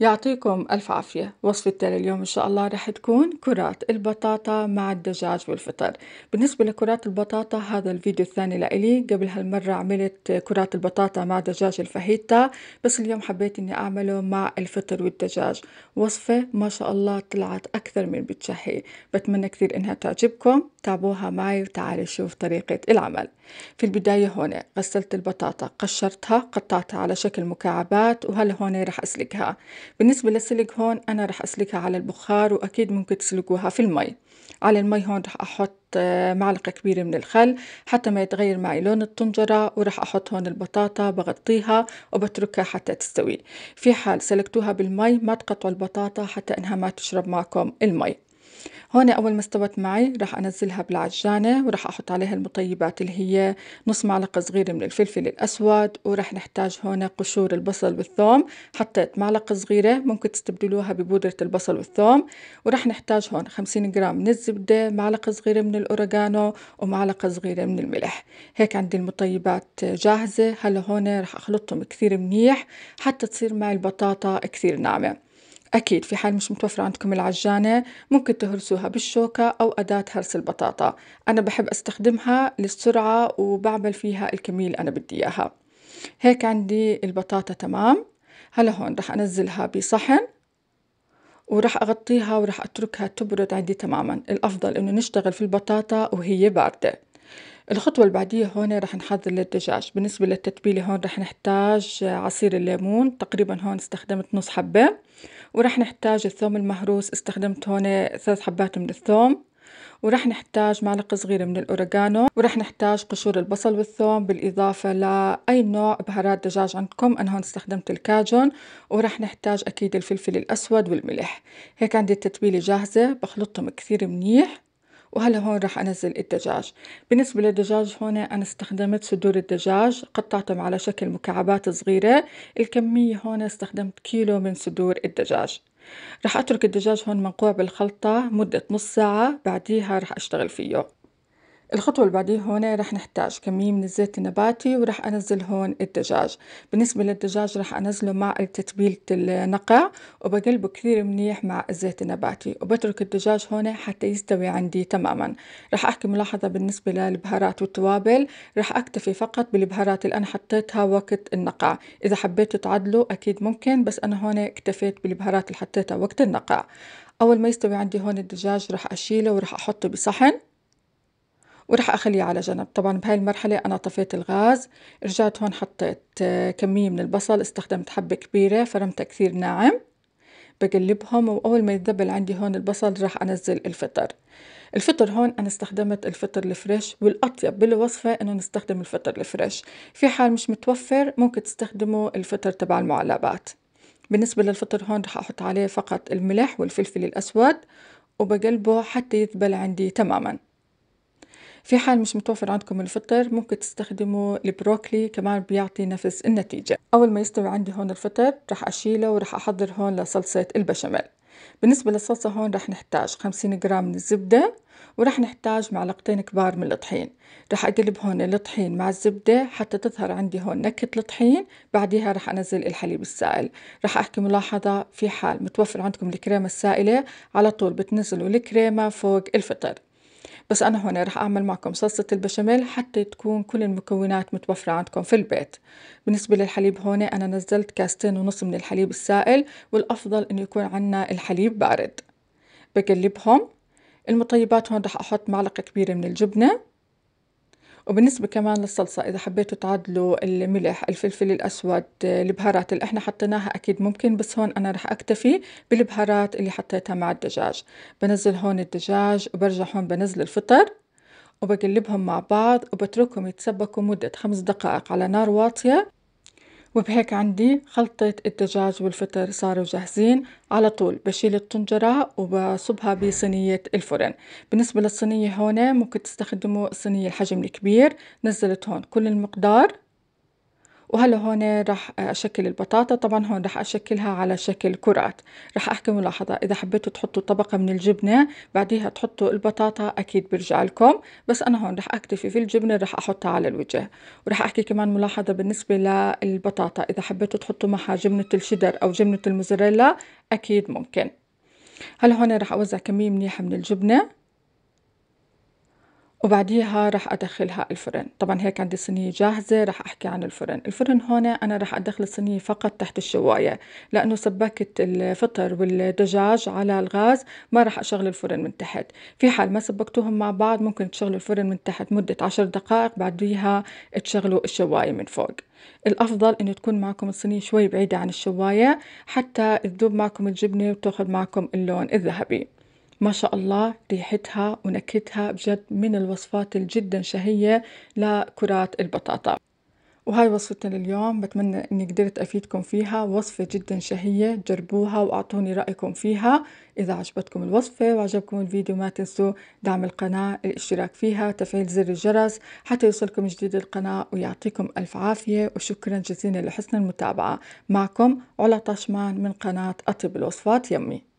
يعطيكم ألف عافية تالي اليوم إن شاء الله رح تكون كرات البطاطا مع الدجاج والفطر بالنسبة لكرات البطاطا هذا الفيديو الثاني لإلي قبل هالمرة عملت كرات البطاطا مع دجاج الفهيتا بس اليوم حبيت إني أعمله مع الفطر والدجاج وصفة ما شاء الله طلعت أكثر من بتشهي بتمنى كثير إنها تعجبكم تابعوها معي وتعالي شوف طريقة العمل في البداية هون غسلت البطاطا قشرتها قطعتها على شكل مكعبات وهلا هون رح أسلقها بالنسبة للسلق هون أنا رح أسلقها على البخار وأكيد ممكن تسلقوها في المي على المي هون رح أحط آه، معلقة كبيرة من الخل حتى ما يتغير معي لون الطنجرة ورح أحط هون البطاطا بغطيها وبتركها حتى تستوي في حال سلقتوها بالمي ما تقطعوا البطاطا حتى إنها ما تشرب معكم المي هون أول ما استوت معي راح أنزلها بالعجانة وراح أحط عليها المطيبات اللي هي نص معلقة صغيرة من الفلفل الأسود وراح نحتاج هون قشور البصل والثوم حطيت معلقة صغيرة ممكن تستبدلوها ببودرة البصل والثوم وراح نحتاج هون 50 جرام من الزبدة معلقة صغيرة من الأوريجانو ومعلقة صغيرة من الملح هيك عندي المطيبات جاهزة هلا هون راح أخلطهم كثير منيح حتى تصير معي البطاطا كثير ناعمة أكيد في حال مش متوفرة عندكم العجانة ممكن تهرسوها بالشوكة أو أداة هرس البطاطا أنا بحب أستخدمها للسرعة وبعمل فيها الكمية اللي أنا بدي إياها هيك عندي البطاطا تمام هلا هون رح أنزلها بصحن وراح أغطيها وراح أتركها تبرد عندي تماما الأفضل إنه نشتغل في البطاطا وهي باردة الخطوة اللي بعديها هون رح نحضر للدجاج بالنسبة للتتبيلة هون رح نحتاج عصير الليمون تقريبا هون استخدمت نص حبة ورح نحتاج الثوم المهروس استخدمت هون ثلاث حبات من الثوم ورح نحتاج معلقة صغيرة من الأوريجانو ورح نحتاج قشور البصل والثوم بالإضافة لأي نوع بهارات دجاج عندكم أنا هون استخدمت الكاجون ورح نحتاج أكيد الفلفل الأسود والملح هيك عندي التتبيلة جاهزة بخلطهم كثير منيح وهلا هون راح انزل الدجاج بالنسبة للدجاج هون انا استخدمت صدور الدجاج قطعتهم على شكل مكعبات صغيرة الكمية هون استخدمت كيلو من صدور الدجاج راح اترك الدجاج هون منقوع بالخلطة مدة نص ساعة بعديها راح اشتغل فيه الخطوة اللي بعديها هون رح نحتاج كمية من الزيت النباتي ورح أنزل هون الدجاج بالنسبة للدجاج رح أنزله مع تتبيلة النقع وبقلبه كثير منيح مع الزيت النباتي وبترك الدجاج هون حتى يستوي عندي تماما رح أحكي ملاحظة بالنسبة للبهارات والتوابل رح أكتفي فقط بالبهارات اللي أنا حطيتها وقت النقع إذا حبيتوا تعدلوا أكيد ممكن بس أنا هون اكتفيت بالبهارات اللي حطيتها وقت النقع أول ما يستوي عندي هون الدجاج رح أشيله ورح أحطه بصحن وراح أخليه على جنب طبعا بهاي المرحلة أنا طفيت الغاز رجعت هون حطيت آه، كمية من البصل استخدمت حبة كبيرة فرمتها كثير ناعم بقلبهم وأول ما يذبل عندي هون البصل راح أنزل الفطر الفطر هون أنا استخدمت الفطر الفريش والأطيب بالوصفة إنه نستخدم الفطر الفريش في حال مش متوفر ممكن تستخدموا الفطر تبع المعلبات بالنسبة للفطر هون راح أحط عليه فقط الملح والفلفل الأسود وبقلبه حتى يذبل عندي تماماً في حال مش متوفر عندكم الفطر ممكن تستخدموا البروكلي كمان بيعطي نفس النتيجة أول ما يستوي عندي هون الفطر رح أشيله ورح أحضر هون لصلصة البشاميل بالنسبة للصلصة هون رح نحتاج 50 جرام من الزبدة ورح نحتاج معلقتين كبار من الطحين رح أقلب هون الطحين مع الزبدة حتى تظهر عندي هون نكهة الطحين بعديها رح أنزل الحليب السائل رح أحكي ملاحظة في حال متوفر عندكم الكريمة السائلة على طول بتنزلوا الكريمة فوق الفطر بس أنا هون رح أعمل معكم صلصة البشاميل حتى تكون كل المكونات متوفرة عندكم في البيت بالنسبة للحليب هون أنا نزلت كاستين ونص من الحليب السائل والأفضل إنه يكون عنا الحليب بارد بقلبهم المطيبات هون رح أحط معلقة كبيرة من الجبنة وبالنسبة كمان للصلصة إذا حبيتوا تعدلوا الملح الفلفل الأسود آه، البهارات اللي إحنا حطيناها أكيد ممكن بس هون أنا رح أكتفي بالبهارات اللي حطيتها مع الدجاج بنزل هون الدجاج وبرجع هون بنزل الفطر وبقلبهم مع بعض وبتركهم يتسبكوا مدة خمس دقائق على نار واطية وبهيك عندي خلطة الدجاج والفطر صاروا جاهزين على طول بشيل الطنجرة وبصبها بصينية الفرن بالنسبة للصينية هون ممكن تستخدموا الصينية الحجم الكبير نزلت هون كل المقدار وهلا هون رح أشكل البطاطا طبعا هون رح أشكلها على شكل كرات رح أحكي ملاحظة إذا حبيتوا تحطوا طبقة من الجبنة بعديها تحطوا البطاطا أكيد برجع لكم بس أنا هون رح أكتفي في الجبنة رح أحطها على الوجه ورح أحكي كمان ملاحظة بالنسبة للبطاطا إذا حبيتوا تحطوا معها جبنة الشيدر أو جبنة الموزاريلا أكيد ممكن هلا هون رح أوزع كمية منيحة من الجبنة وبعديها رح أدخلها الفرن طبعا هيك عندي صينية جاهزة رح أحكي عن الفرن الفرن هون أنا رح أدخل الصينية فقط تحت الشواية لأنه سباكة الفطر والدجاج على الغاز ما رح أشغل الفرن من تحت في حال ما سبكتوهم مع بعض ممكن تشغلوا الفرن من تحت مدة عشر دقائق بعديها تشغلوا الشواية من فوق الأفضل أن تكون معكم الصينية شوي بعيدة عن الشواية حتى تذوب معكم الجبنة وتاخذ معكم اللون الذهبي ما شاء الله ريحتها ونكهتها بجد من الوصفات الجدا شهية لكرات البطاطا وهاي وصفتنا لليوم بتمنى اني قدرت افيدكم فيها وصفة جدا شهية جربوها واعطوني رأيكم فيها اذا عجبتكم الوصفة وعجبكم الفيديو ما تنسوا دعم القناة الاشتراك فيها تفعيل زر الجرس حتى يوصلكم جديد القناة ويعطيكم الف عافية وشكرا جزيلا لحسن المتابعة معكم علا طشمان من قناة اطيب الوصفات يمي